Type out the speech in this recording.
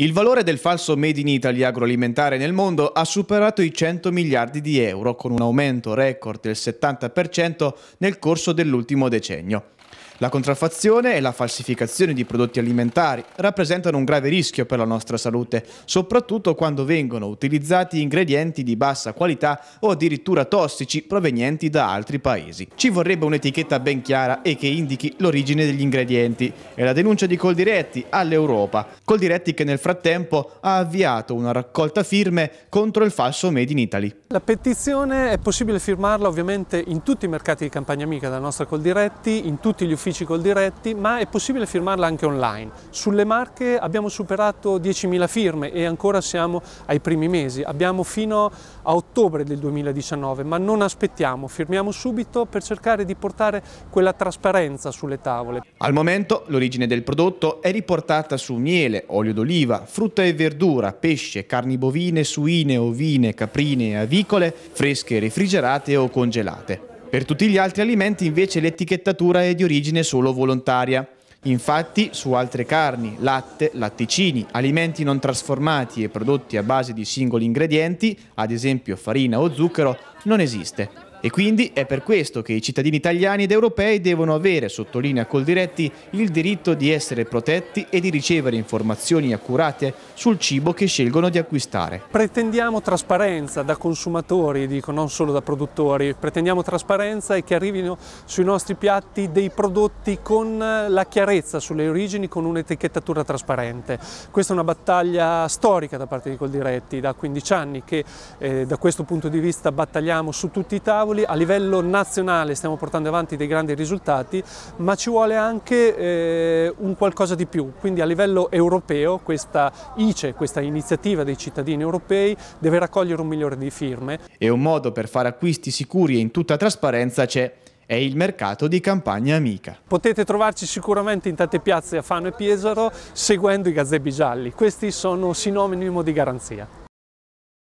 Il valore del falso Made in Italy agroalimentare nel mondo ha superato i 100 miliardi di euro, con un aumento record del 70% nel corso dell'ultimo decennio. La contraffazione e la falsificazione di prodotti alimentari rappresentano un grave rischio per la nostra salute, soprattutto quando vengono utilizzati ingredienti di bassa qualità o addirittura tossici provenienti da altri paesi. Ci vorrebbe un'etichetta ben chiara e che indichi l'origine degli ingredienti e la denuncia di Coldiretti all'Europa. Coldiretti che nel frattempo ha avviato una raccolta firme contro il falso Made in Italy. La petizione è possibile firmarla ovviamente in tutti i mercati di Campagna Amica della nostra Coldiretti, in tutti gli gli uffici col diretti, ma è possibile firmarla anche online. Sulle Marche abbiamo superato 10.000 firme e ancora siamo ai primi mesi. Abbiamo fino a ottobre del 2019, ma non aspettiamo, firmiamo subito per cercare di portare quella trasparenza sulle tavole. Al momento l'origine del prodotto è riportata su miele, olio d'oliva, frutta e verdura, pesce, carni bovine, suine, ovine, caprine e avicole, fresche, refrigerate o congelate. Per tutti gli altri alimenti invece l'etichettatura è di origine solo volontaria. Infatti su altre carni, latte, latticini, alimenti non trasformati e prodotti a base di singoli ingredienti, ad esempio farina o zucchero, non esiste. E quindi è per questo che i cittadini italiani ed europei devono avere, sottolinea Coldiretti, il diritto di essere protetti e di ricevere informazioni accurate sul cibo che scelgono di acquistare. Pretendiamo trasparenza da consumatori, dico, non solo da produttori. Pretendiamo trasparenza e che arrivino sui nostri piatti dei prodotti con la chiarezza sulle origini, con un'etichettatura trasparente. Questa è una battaglia storica da parte di Coldiretti, da 15 anni che eh, da questo punto di vista battagliamo su tutti i tavoli tavoli, a livello nazionale stiamo portando avanti dei grandi risultati, ma ci vuole anche eh, un qualcosa di più, quindi a livello europeo questa ICE, questa iniziativa dei cittadini europei deve raccogliere un milione di firme. E un modo per fare acquisti sicuri e in tutta trasparenza c'è è il mercato di Campagna Amica. Potete trovarci sicuramente in tante piazze a Fano e Piesaro seguendo i gazzebi gialli, questi sono sinonimo di garanzia.